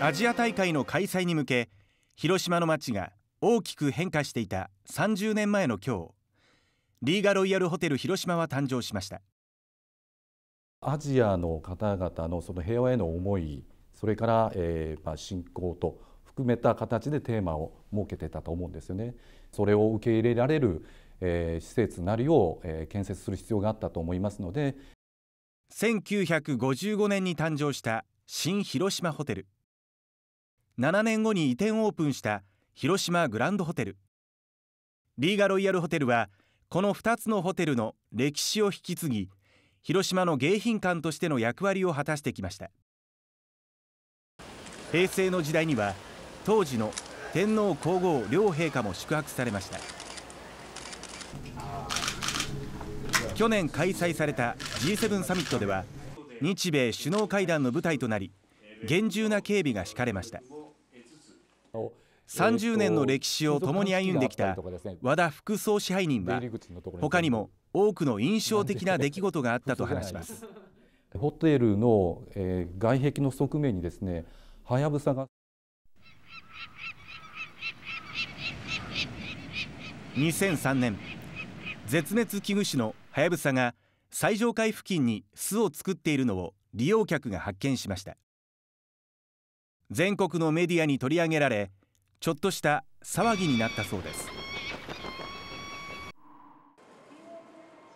アジア大会の開催に向け広島の街が大きく変化していた30年前の今日リーガロイヤルホテル広島は誕生しましたアジアの方々のその平和への思いそれから、えーまあ、信仰と含めた形でテーマを設けてたと思うんですよね。それを受け入れられる、えー、施設なりを、えー、建設する必要があったと思いますので1955年に誕生した新広島ホテル7年後に移転オープンした広島グランドホテルリーガロイヤルホテルはこの2つのホテルの歴史を引き継ぎ広島の迎賓館としての役割を果たしてきました平成の時代には当時の天皇皇后両陛下も宿泊されました去年開催された G7 サミットでは日米首脳会談の舞台となり厳重な警備が敷かれました30年の歴史を共に歩んできた和田副総支配人は他にも多くの印象的な出来事があったと話しますホテルの、えー、外壁の側面にですねはやぶさが2003年絶滅危惧種のはやぶさが最上階付近に巣を作っているのを利用客が発見しました全国のメディアに取り上げられちょっとした騒ぎになったそうです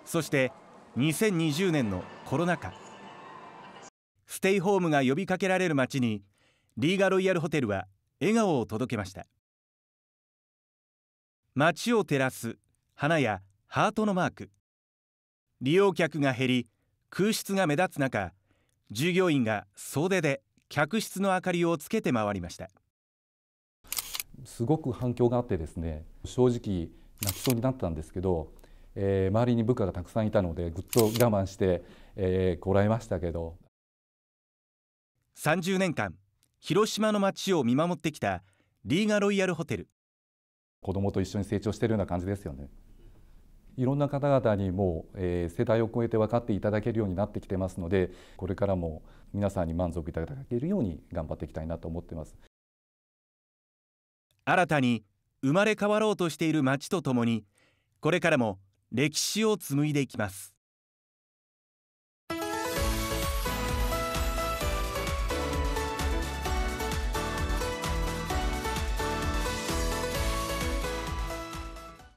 そして2020年のコロナ禍ステイホームが呼びかけられる街にリーガロイヤルホテルは笑顔を届けました街を照らす花やハートのマーク利用客が減り空室が目立つ中従業員が総出で客室の明かりをつけて回りましたすごく反響があってですね正直泣きそうになったんですけど、えー、周りに部下がたくさんいたのでぐっと我慢して、えー、らえましたけど30年間広島の街を見守ってきたリーガロイヤルホテル子供と一緒に成長しているような感じですよねいろんな方々にもう、え世代を超えて分かっていただけるようになってきてますのでこれからも皆さんに満足いただけるように頑張っていきたいなと思ってます新たに生まれ変わろうとしている町とともにこれからも歴史を紡いでいきます